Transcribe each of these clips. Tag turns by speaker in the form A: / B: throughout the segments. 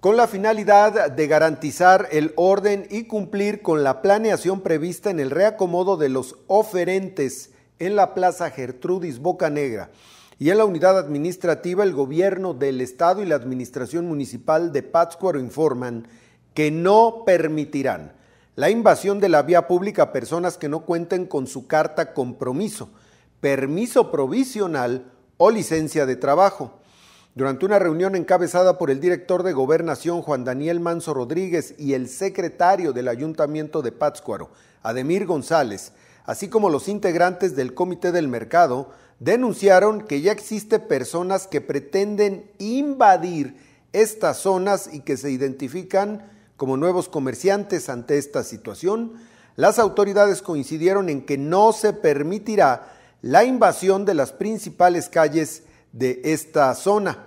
A: con la finalidad de garantizar el orden y cumplir con la planeación prevista en el reacomodo de los oferentes en la Plaza Gertrudis Bocanegra y en la unidad administrativa el gobierno del estado y la administración municipal de Pátzcuaro informan que no permitirán la invasión de la vía pública a personas que no cuenten con su carta compromiso, permiso provisional o licencia de trabajo durante una reunión encabezada por el director de gobernación Juan Daniel Manso Rodríguez y el secretario del ayuntamiento de Pátzcuaro, Ademir González, así como los integrantes del Comité del Mercado, denunciaron que ya existe personas que pretenden invadir estas zonas y que se identifican como nuevos comerciantes ante esta situación, las autoridades coincidieron en que no se permitirá la invasión de las principales calles de esta zona.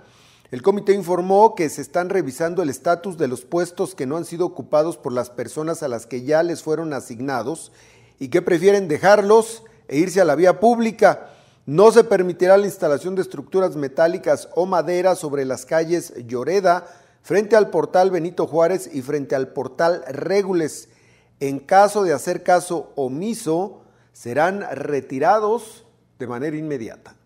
A: El comité informó que se están revisando el estatus de los puestos que no han sido ocupados por las personas a las que ya les fueron asignados y que prefieren dejarlos e irse a la vía pública. No se permitirá la instalación de estructuras metálicas o madera sobre las calles Lloreda, frente al portal Benito Juárez y frente al portal Régules. En caso de hacer caso omiso, serán retirados de manera inmediata.